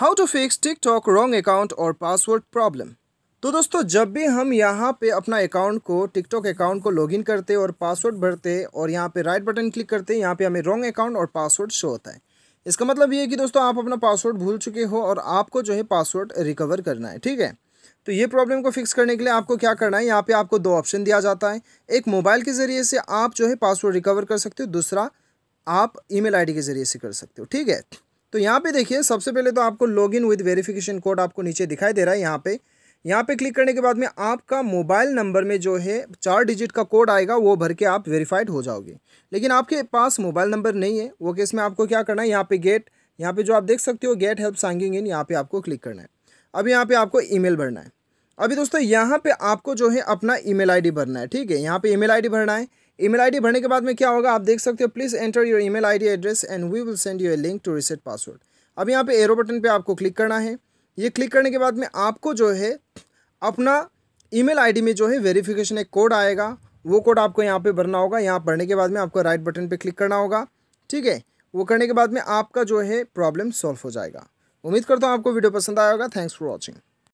how to fix TikTok wrong account और password problem तो दोस्तों जब भी हम यहाँ पे अपना अकाउंट को टिकटॉक अकाउंट को लॉगिन करते और पासवर्ड भरते और यहाँ पे राइट बटन क्लिक करते यहाँ पे हमें रॉन्ग अकाउंट और पासवर्ड शो होता है इसका मतलब ये है कि दोस्तों आप अपना पासवर्ड भूल चुके हो और आपको जो है पासवर्ड रिकवर करना है ठीक है तो ये प्रॉब्लम को फिक्स करने के लिए आपको क्या करना है यहाँ पे आपको दो ऑप्शन दिया जाता है एक मोबाइल के ज़रिए से आप जो है पासवर्ड रिकवर कर सकते हो दूसरा आप ईमेल आईडी के ज़रिए से कर सकते हो ठीक है तो यहाँ पे देखिए सबसे पहले तो आपको log in with verification code आपको नीचे दिखाई दे रहा है यहाँ पे यहाँ पे क्लिक करने के बाद में आपका मोबाइल नंबर में जो है चार डिजिट का कोड आएगा वो भर के आप वेरीफाइड हो जाओगे लेकिन आपके पास मोबाइल नंबर नहीं है वो केस में आपको क्या करना है यहाँ पे गेट यहाँ पे जो आप देख सकते हो गेट हेल्प सांगिंग इन यहाँ पे आपको क्लिक करना है अब यहाँ पे आपको ईमेल भरना है अभी दोस्तों यहाँ पे आपको जो है अपना ईमेल आईडी भरना है ठीक है यहाँ पे ईमेल आईडी भरना है ईमेल आईडी भरने के बाद में क्या होगा आप देख सकते हो please enter your email ID address and we will send you a link to reset password अब यहाँ पे एरो बटन पे आपको क्लिक करना है ये क्लिक करने के बाद में आपको जो है अपना ईमेल आईडी में जो है वेरिफिकेशन एक कोड आएगा वो कोड आपको यहाँ पर भरना होगा यहाँ भरने के बाद में आपको राइट बटन पर क्लिक करना होगा ठीक है वो करने के बाद में आपका जो है प्रॉब्लम सॉल्व हो जाएगा उम्मीद करता हूँ आपको वीडियो पसंद आया होगा थैंक्स फॉर वॉचिंग